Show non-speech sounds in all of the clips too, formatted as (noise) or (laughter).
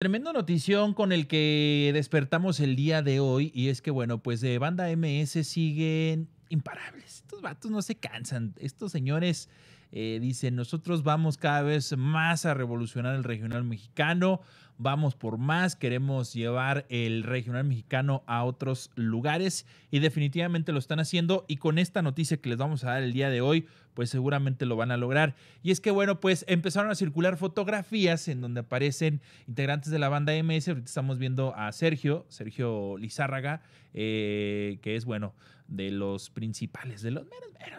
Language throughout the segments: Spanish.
Tremenda notición con el que despertamos el día de hoy y es que, bueno, pues de banda MS siguen imparables. Estos vatos no se cansan. Estos señores eh, dicen, nosotros vamos cada vez más a revolucionar el regional mexicano, vamos por más, queremos llevar el regional mexicano a otros lugares y definitivamente lo están haciendo y con esta noticia que les vamos a dar el día de hoy, pues seguramente lo van a lograr. Y es que bueno, pues empezaron a circular fotografías en donde aparecen integrantes de la banda MS, ahorita estamos viendo a Sergio, Sergio Lizárraga, eh, que es bueno, de los principales, de los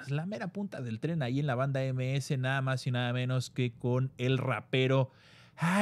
la mera punta del tren ahí en la banda MS, nada más y nada menos que con el rapero.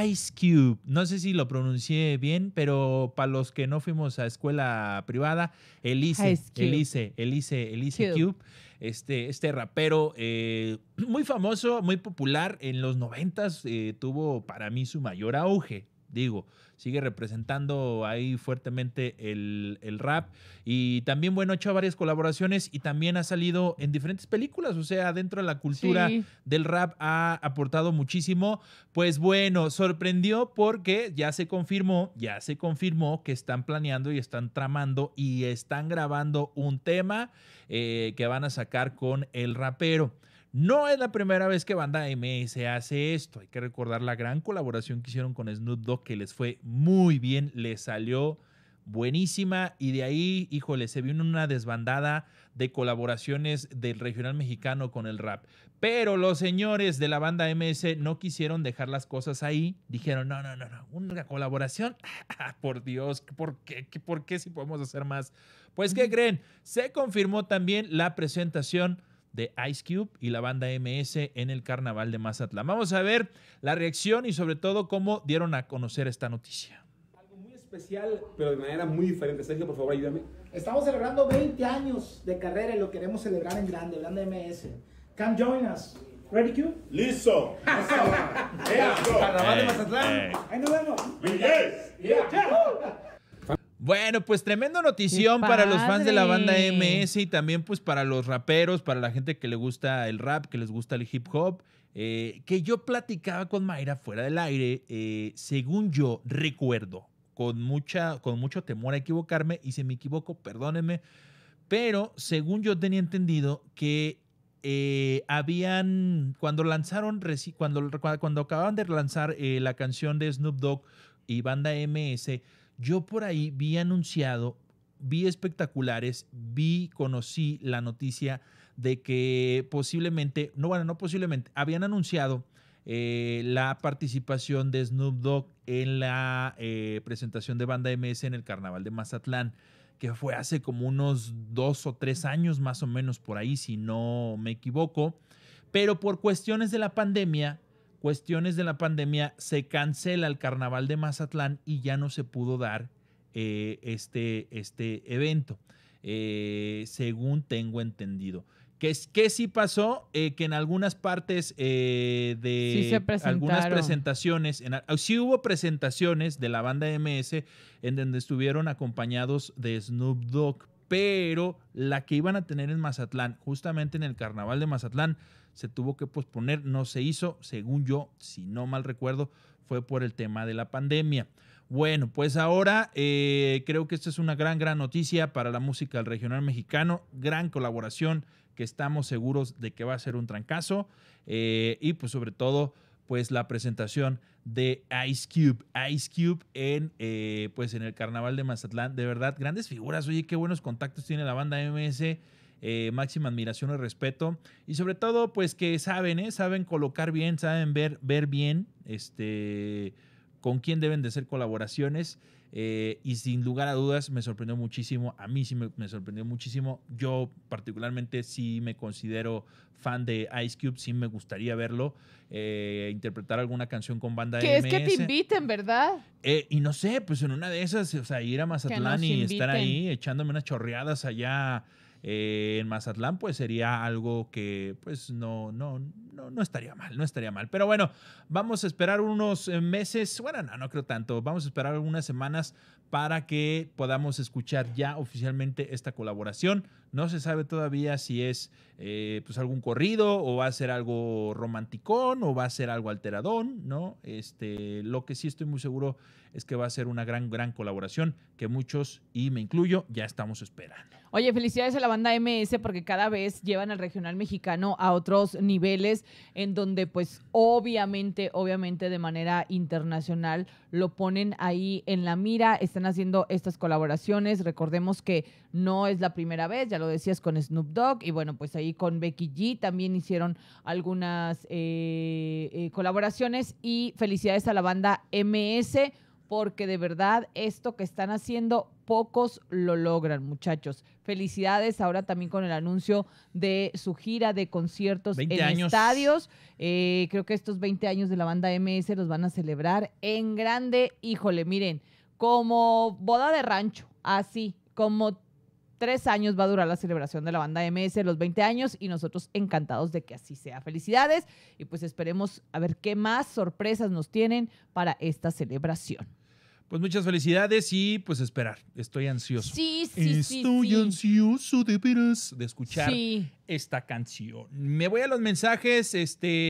Ice Cube. No sé si lo pronuncié bien, pero para los que no fuimos a escuela privada, Elise, Elise, Elise, Elise Cube. Este, este rapero eh, muy famoso, muy popular en los noventas, eh, tuvo para mí su mayor auge digo, sigue representando ahí fuertemente el, rap. Y también, bueno, ha hecho varias colaboraciones y también ha salido en diferentes películas, o sea, dentro de la cultura del rap ha aportado muchísimo. Pues bueno, sorprendió porque ya se confirmó, ya se confirmó que están planeando y están tramando y están grabando un tema eh, que van a sacar con el rapero. No es la primera vez que Banda MS hace esto. Hay que recordar la gran colaboración que hicieron con Snoop Dogg, que les fue muy bien, les salió buenísima. Y de ahí, híjole, se vino una desbandada de colaboraciones del regional mexicano con el rap. Pero los señores de la banda MS no quisieron dejar las cosas ahí. Dijeron, no, no, no, no, una colaboración. (laughs) Ah, por Dios, ¿por qué? ¿por qué si podemos hacer más? Pues, ¿qué creen? Se confirmó también la presentación de Ice Cube y la banda MS en el carnaval de Mazatlán. Vamos a ver la reacción y sobre todo cómo dieron a conocer esta noticia. Algo muy especial, pero de manera muy diferente. Sergio, por favor, ayúdame. Estamos celebrando 20 años de carrera y lo queremos celebrar en grande, Banda MS. Come join us. Ready, Q? Listo. Carnaval de Mazatlán. Ahí nos vemos. Miguel. Yeah. Bueno, pues tremenda notición para los fans de la banda MS y también pues para los raperos, para la gente que le gusta el rap, que les gusta el hip hop. Eh, que yo platicaba con Mayra fuera del aire, eh, según yo recuerdo, con, mucha, con mucho temor a equivocarme, y si me equivoco, perdónenme, pero según yo tenía entendido que eh, habían, cuando lanzaron, cuando, cuando acababan de lanzar la canción de Snoop Dogg y banda MS, yo por ahí vi anunciado, vi espectaculares, vi, conocí la noticia de que posiblemente, no, bueno, no posiblemente, habían anunciado eh, la participación de Snoop Dogg en la eh, presentación de Banda MS en el Carnaval de Mazatlán, que fue hace como unos dos o tres años más o menos por ahí, si no me equivoco. Pero por cuestiones de la pandemia, cuestiones de la pandemia se cancela el carnaval de Mazatlán y ya no se pudo dar eh, este, este, evento, eh, según tengo entendido. Que, sí pasó, eh, que en algunas partes de algunas presentaciones, oh, sí hubo presentaciones de la banda MS en donde estuvieron acompañados de Snoop Dogg, pero la que iban a tener en Mazatlán, justamente en el carnaval de Mazatlán, se tuvo que posponer, no se hizo, según yo, si no mal recuerdo, fue por el tema de la pandemia. Bueno, pues ahora eh, creo que esta es una gran, gran noticia para la música del regional mexicano, gran colaboración que estamos seguros de que va a ser un trancazo eh, y pues sobre todo pues la presentación de Ice Cube, Ice Cube en eh, pues en el Carnaval de Mazatlán, de verdad grandes figuras, oye qué buenos contactos tiene la banda MS eh, máxima admiración y respeto. Y sobre todo, pues que saben, ¿eh? saben colocar bien, saben ver, ver bien este, con quién deben de ser colaboraciones. Eh, y sin lugar a dudas me sorprendió muchísimo, a mí sí me, sorprendió muchísimo, yo particularmente sí me considero fan de Ice Cube, sí me gustaría verlo, interpretar alguna canción con banda Que es que te inviten, ¿verdad? y no sé, pues en una de esas, o sea, ir a Mazatlán y estar ahí echándome unas chorreadas allá eh, en Mazatlán, pues sería algo que pues no, no, no, no estaría mal, no estaría mal. Pero bueno, vamos a esperar unos eh, meses, bueno, no, no creo tanto, vamos a esperar algunas semanas para que podamos escuchar ya oficialmente esta colaboración. No se sabe todavía si es eh, pues algún corrido o va a ser algo romanticón o va a ser algo alteradón, ¿no? Este, lo que sí estoy muy seguro es que va a ser una gran, gran colaboración que muchos, y me incluyo, ya estamos esperando. Oye, felicidades a la banda MS porque cada vez llevan al regional mexicano a otros niveles en donde pues obviamente, obviamente de manera internacional lo ponen ahí en la mira, están haciendo estas colaboraciones, recordemos que no es la primera vez, ya lo decías con Snoop Dogg y bueno, pues ahí con Becky G también hicieron algunas eh, eh, colaboraciones y felicidades a la banda MS porque de verdad esto que están haciendo pocos lo logran, muchachos. Felicidades ahora también con el anuncio de su gira de conciertos en estadios. Eh, creo que estos 20 años de la banda MS los van a celebrar en grande. Híjole, miren, como boda de rancho, así, como tres años va a durar la celebración de la banda MS, los 20 años, y nosotros encantados de que así sea. Felicidades y pues esperemos a ver qué más sorpresas nos tienen para esta celebración. Pues muchas felicidades y pues esperar. Estoy ansioso. Sí, sí, Estoy ansioso de veras de escuchar esta canción. Me voy a los mensajes, este